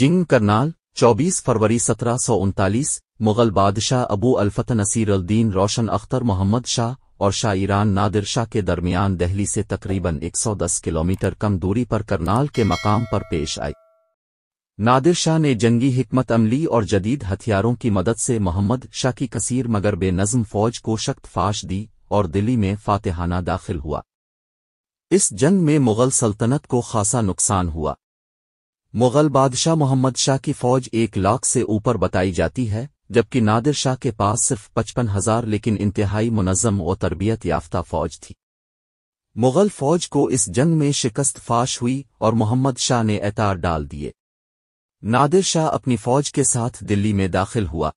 जिंग करनाल 24 फरवरी सत्रह मुगल बादशाह अबू अलफत नसीर उद्दीन रोशन अख्तर मोहम्मद शाह और शाह ईरान नादिर शाह के दरमियान दहली से तकरीबन 110 किलोमीटर कम दूरी पर करनाल के मकाम पर पेश आई नादिर शाह ने जंगी हिकमत अमली और जदीद हथियारों की मदद से मोहम्मद शाह की कसीर मगर बेनज़म फौज को शक्त फाश दी और दिल्ली में फातेहाना दाखिल हुआ इस जंग में मुगल सल्तनत को खासा नुकसान हुआ मुगल बादशाह मोहम्मद शाह की फौज एक लाख से ऊपर बताई जाती है जबकि नादिर शाह के पास सिर्फ पचपन हजार लेकिन इंतहाई मुनज़म और तरबियत याफ्ता फौज थी मुगल फौज को इस जंग में शिकस्त फाश हुई और मोहम्मद शाह ने एतार डाल दिए नादिर शाह अपनी फौज के साथ दिल्ली में दाखिल हुआ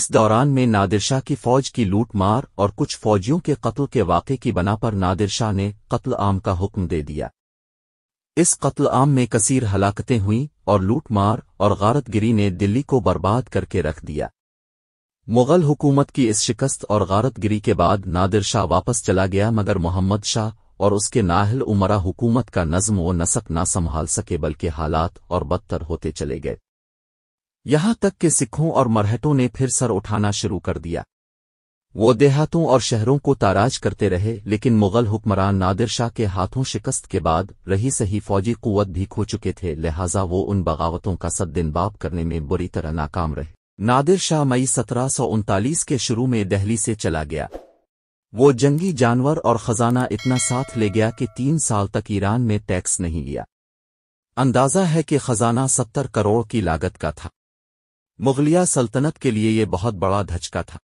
इस दौरान में नादिर शाह की फौज की लूटमार और कुछ फौजियों के कत्ल के वाक़े की बना पर नादिर शाह ने कत्ल आम का हुक्म दे दिया इस कत्ल आम में कसीर हलाकतें हुईं और लूटमार और गारतगिरी ने दिल्ली को बर्बाद करके रख दिया मुगल हुकूमत की इस शिकस्त और गारतगिरी के बाद नादिर शाह वापस चला गया मगर मोहम्मद शाह और उसके नाहल उमरा हुकूमत का नज्म व नसक ना संभाल सके बल्कि हालात और बदतर होते चले गए यहां तक के सिखों और मरहटों ने फिर सर उठाना शुरू कर दिया वो देहातों और शहरों को ताराज करते रहे लेकिन मुगल हुक्मरान नादिर शाह के हाथों शिकस्त के बाद रही सही फौजी कुवत भी खो चुके थे लिहाजा वो उन बगावतों का बाप करने में बुरी तरह नाकाम रहे नादिर शाह मई सत्रह के शुरू में दहली से चला गया वो जंगी जानवर और खजाना इतना साथ ले गया कि तीन साल तक ईरान में टैक्स नहीं लिया अंदाजा है कि खजाना सत्तर करोड़ की लागत का था मुगलिया सल्तनत के लिए ये बहुत बड़ा धचका था